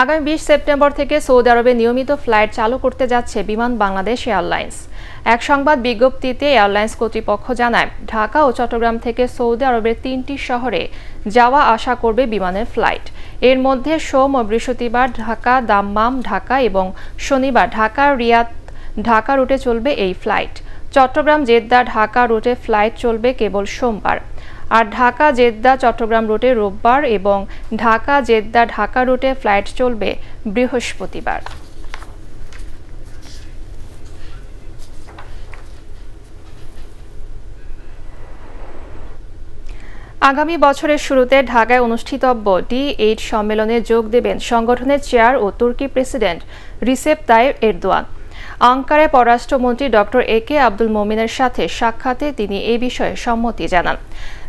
আগামী বিশ সেপ্টেম্বর থেকে সৌদি আরবে নিয়মিত ফ্লাইট চালু করতে যাচ্ছে বিমান বাংলাদেশ এয়ারলাইন্স এক সংবাদ বিজ্ঞপ্তিতে এয়ারলাইন্স কর্তৃপক্ষ জানায় ঢাকা ও চট্টগ্রাম থেকে সৌদি আরবের তিনটি শহরে যাওয়া আসা করবে বিমানের ফ্লাইট এর মধ্যে সোম ও বৃহস্পতিবার ঢাকা দাম্মাম ঢাকা এবং শনিবার ঢাকা রিয়াদ ঢাকা রুটে চলবে এই ফ্লাইট চট্টগ্রাম জেদ্দা ঢাকা রুটে ফ্লাইট চলবে কেবল সোমবার আর ঢাকা জেদ্দা চট্টগ্রাম রুটে রোববার এবং ঢাকা জেদ্দা ঢাকা রুটে ফ্লাইট চলবে বৃহস্পতিবার আগামী বছরের শুরুতে ঢাকায় অনুষ্ঠিতব্য ডি এইট সম্মেলনে যোগ দেবেন সংগঠনের চেয়ার ও তুর্কি প্রেসিডেন্ট রিসেপ তাই এরদোয়ান আঙ্কারে পররাষ্ট্রমন্ত্রী ডক্টর এ কে আব্দুল মোমিনের সাথে সাক্ষাতে তিনি এ বিষয়ে সম্মতি জানান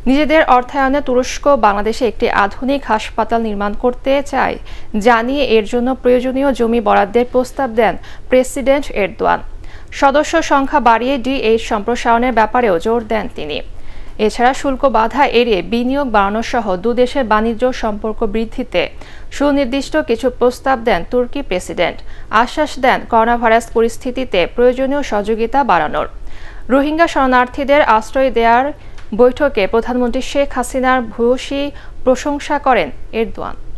নিজেদের অর্থায়নে তুরস্ক বাংলাদেশে একটি আধুনিক হাসপাতাল নির্মাণ করতে চায় জানিয়ে এর জন্য প্রয়োজনীয় জমি বরাদ্দের প্রস্তাব দেন প্রেসিডেন্ট এরদোয়ান সদস্য সংখ্যা বাড়িয়ে ডিএইচ সম্প্রসারণের ব্যাপারেও জোর দেন তিনি এছাড়া শুল্ক বাধা এড়িয়ে বিনিয়োগ বাড়ানোসহ দুদেশের বাণিজ্য সম্পর্ক বৃদ্ধিতে সুনির্দিষ্ট কিছু প্রস্তাব দেন তুর্কি প্রেসিডেন্ট আশ্বাস দেন করোনাভাইরাস পরিস্থিতিতে প্রয়োজনীয় সহযোগিতা বাড়ানোর রোহিঙ্গা শরণার্থীদের আশ্রয় দেওয়ার বৈঠকে প্রধানমন্ত্রী শেখ হাসিনার ভূয়সী প্রশংসা করেন এরদোয়ান